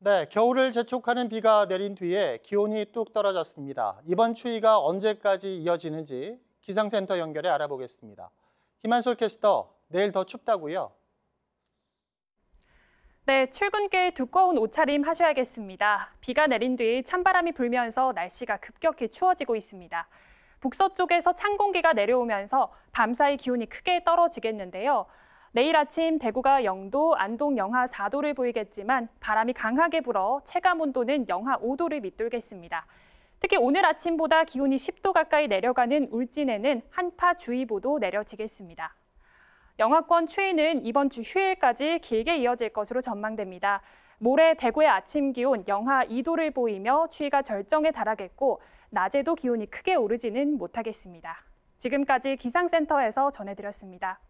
네, 겨울을 재촉하는 비가 내린 뒤에 기온이 뚝 떨어졌습니다. 이번 추위가 언제까지 이어지는지 기상센터 연결해 알아보겠습니다. 김한솔 캐스터, 내일 더 춥다고요? 네, 출근길 두꺼운 옷차림 하셔야겠습니다. 비가 내린 뒤 찬바람이 불면서 날씨가 급격히 추워지고 있습니다. 북서쪽에서 찬 공기가 내려오면서 밤사이 기온이 크게 떨어지겠는데요. 내일 아침 대구가 영도 안동 영하 4도를 보이겠지만 바람이 강하게 불어 체감 온도는 영하 5도를 밑돌겠습니다. 특히 오늘 아침보다 기온이 10도 가까이 내려가는 울진에는 한파주의보도 내려지겠습니다. 영하권 추위는 이번 주 휴일까지 길게 이어질 것으로 전망됩니다. 모레 대구의 아침 기온 영하 2도를 보이며 추위가 절정에 달하겠고 낮에도 기온이 크게 오르지는 못하겠습니다. 지금까지 기상센터에서 전해드렸습니다.